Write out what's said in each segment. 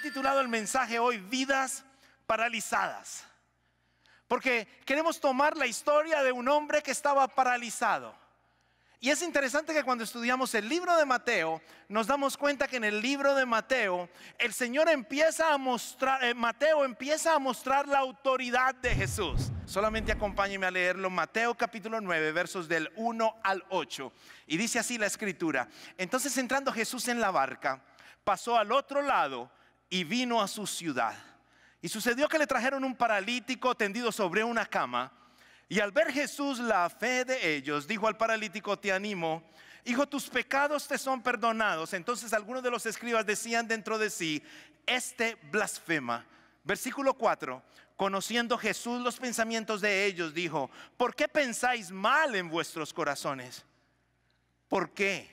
titulado el mensaje hoy Vidas paralizadas. Porque queremos tomar la historia de un hombre que estaba paralizado. Y es interesante que cuando estudiamos el libro de Mateo, nos damos cuenta que en el libro de Mateo, el Señor empieza a mostrar, eh, Mateo empieza a mostrar la autoridad de Jesús. Solamente acompáñeme a leerlo, Mateo capítulo 9, versos del 1 al 8. Y dice así la escritura. Entonces entrando Jesús en la barca, pasó al otro lado y vino a su ciudad. Y sucedió que le trajeron un paralítico tendido sobre una cama. Y al ver Jesús la fe de ellos, dijo al paralítico, te animo, hijo, tus pecados te son perdonados. Entonces algunos de los escribas decían dentro de sí, este blasfema. Versículo 4, conociendo Jesús los pensamientos de ellos, dijo, ¿por qué pensáis mal en vuestros corazones? ¿Por qué?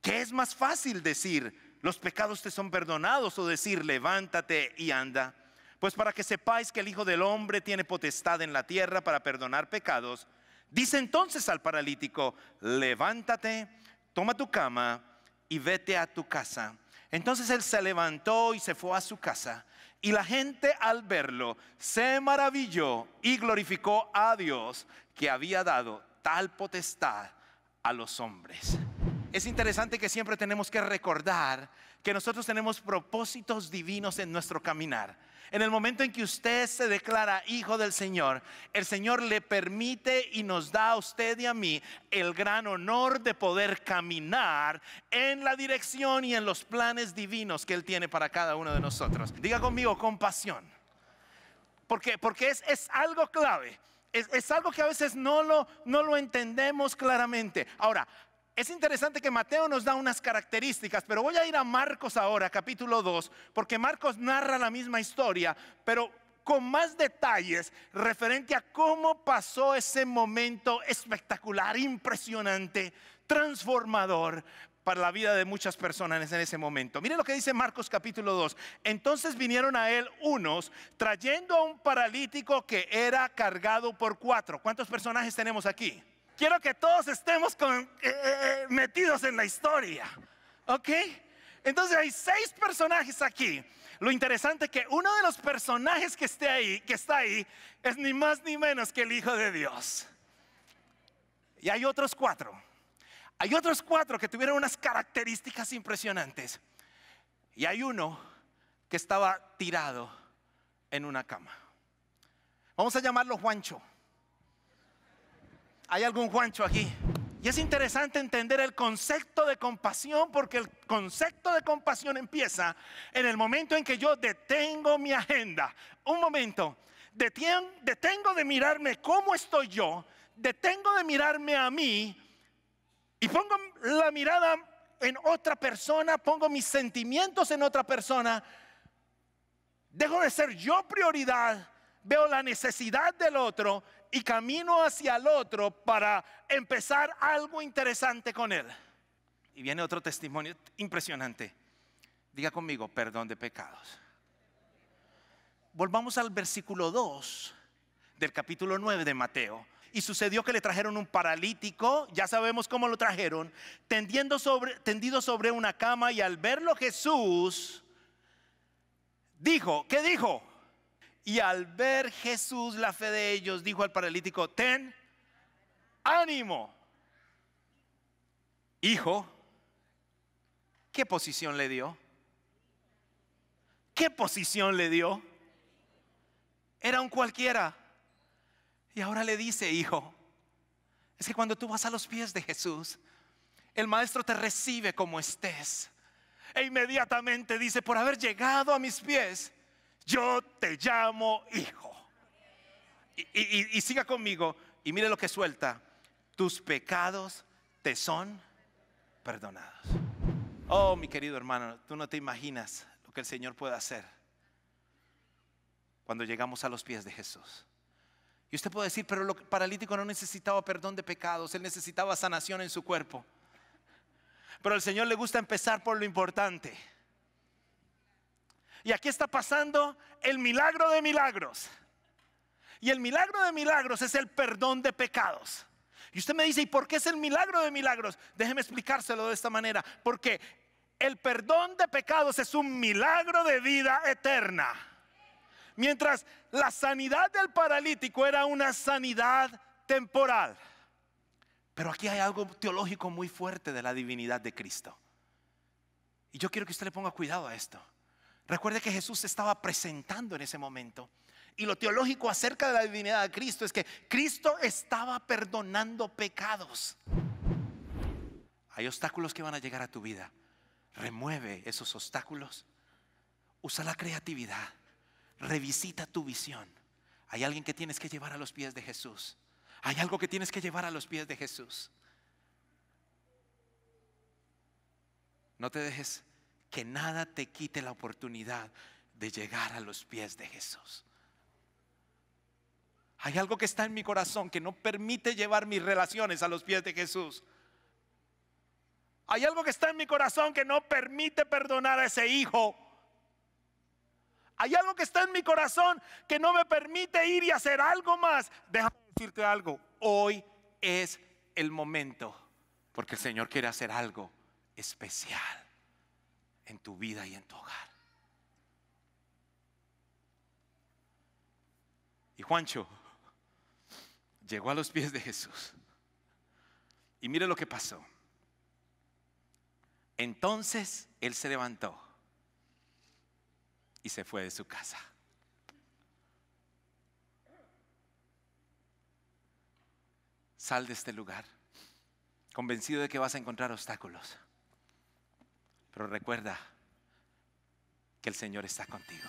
¿Qué es más fácil decir? los pecados te son perdonados o decir, levántate y anda. Pues para que sepáis que el Hijo del Hombre tiene potestad en la tierra para perdonar pecados, dice entonces al paralítico, levántate, toma tu cama y vete a tu casa. Entonces él se levantó y se fue a su casa. Y la gente al verlo se maravilló y glorificó a Dios que había dado tal potestad a los hombres es interesante que siempre tenemos que recordar que nosotros tenemos propósitos divinos en nuestro caminar. En el momento en que usted se declara hijo del Señor, el Señor le permite y nos da a usted y a mí el gran honor de poder caminar en la dirección y en los planes divinos que Él tiene para cada uno de nosotros. Diga conmigo, compasión. porque, Porque es, es algo clave. Es, es, algo que a veces no lo, no lo entendemos claramente. Ahora, es interesante que Mateo nos da unas características, pero voy a ir a Marcos ahora, capítulo 2, porque Marcos narra la misma historia, pero con más detalles referente a cómo pasó ese momento espectacular, impresionante, transformador para la vida de muchas personas en ese momento. Mire lo que dice Marcos capítulo 2. Entonces vinieron a él unos trayendo a un paralítico que era cargado por cuatro. ¿Cuántos personajes tenemos aquí? quiero que todos estemos eh, eh, metidos en la historia. ¿Ok? Entonces hay seis personajes aquí. Lo interesante es que uno de los personajes que, que está ahí es ni más ni menos que el Hijo de Dios. Y hay otros cuatro. Hay otros cuatro que tuvieron unas características impresionantes. Y hay uno que estaba tirado en una cama. Vamos a llamarlo Juancho hay algún Juancho aquí. Y es interesante entender el concepto de compasión porque el concepto de compasión empieza en el momento en que yo detengo mi agenda. Un momento, detengo de mirarme cómo estoy yo, detengo de mirarme a mí y pongo la mirada en otra persona, pongo mis sentimientos en otra persona. Dejo de ser yo prioridad veo la necesidad del otro y camino hacia el otro para empezar algo interesante con él. Y viene otro testimonio impresionante. Diga conmigo, perdón de pecados. Volvamos al versículo 2 del capítulo 9 de Mateo. Y sucedió que le trajeron un paralítico, ya sabemos cómo lo trajeron, tendiendo sobre, tendido sobre una cama y al verlo Jesús dijo, ¿qué dijo? Y al ver Jesús la fe de ellos, dijo al paralítico, ten ánimo. Hijo, ¿qué posición le dio? ¿Qué posición le dio? Era un cualquiera. Y ahora le dice, hijo, es que cuando tú vas a los pies de Jesús, el maestro te recibe como estés. E inmediatamente dice, por haber llegado a mis pies, yo te llamo hijo. Y, siga conmigo y mire lo que suelta. Tus pecados te son perdonados. Oh, mi querido hermano, tú no te imaginas lo que el Señor puede hacer cuando llegamos a los pies de Jesús. Y usted puede decir, pero lo paralítico no necesitaba perdón de pecados, él necesitaba sanación en su cuerpo. Pero el Señor le gusta empezar por lo importante. Y aquí está pasando el milagro de milagros. Y el milagro de milagros es el perdón de pecados. Y usted me dice, ¿y por qué es el milagro de milagros? Déjeme explicárselo de esta manera. Porque el perdón de pecados es un milagro de vida eterna. Mientras la sanidad del paralítico era una sanidad temporal. Pero aquí hay algo teológico muy fuerte de la divinidad de Cristo. Y yo quiero que usted le ponga cuidado a esto. Recuerde que Jesús se estaba presentando en ese momento. Y lo teológico acerca de la divinidad de Cristo es que Cristo estaba perdonando pecados. Hay obstáculos que van a llegar a tu vida. Remueve esos obstáculos. Usa la creatividad. Revisita tu visión. Hay alguien que tienes que llevar a los pies de Jesús. Hay algo que tienes que llevar a los pies de Jesús. No te dejes que nada te quite la oportunidad de llegar a los pies de Jesús. Hay algo que está en mi corazón que no permite llevar mis relaciones a los pies de Jesús. Hay algo que está en mi corazón que no permite perdonar a ese hijo. Hay algo que está en mi corazón que no me permite ir y hacer algo más. Déjame decirte algo. Hoy es el momento porque el Señor quiere hacer algo especial en tu vida y en tu hogar. Y Juancho llegó a los pies de Jesús. Y mire lo que pasó. Entonces él se levantó y se fue de su casa. Sal de este lugar, convencido de que vas a encontrar obstáculos pero recuerda que el Señor está contigo.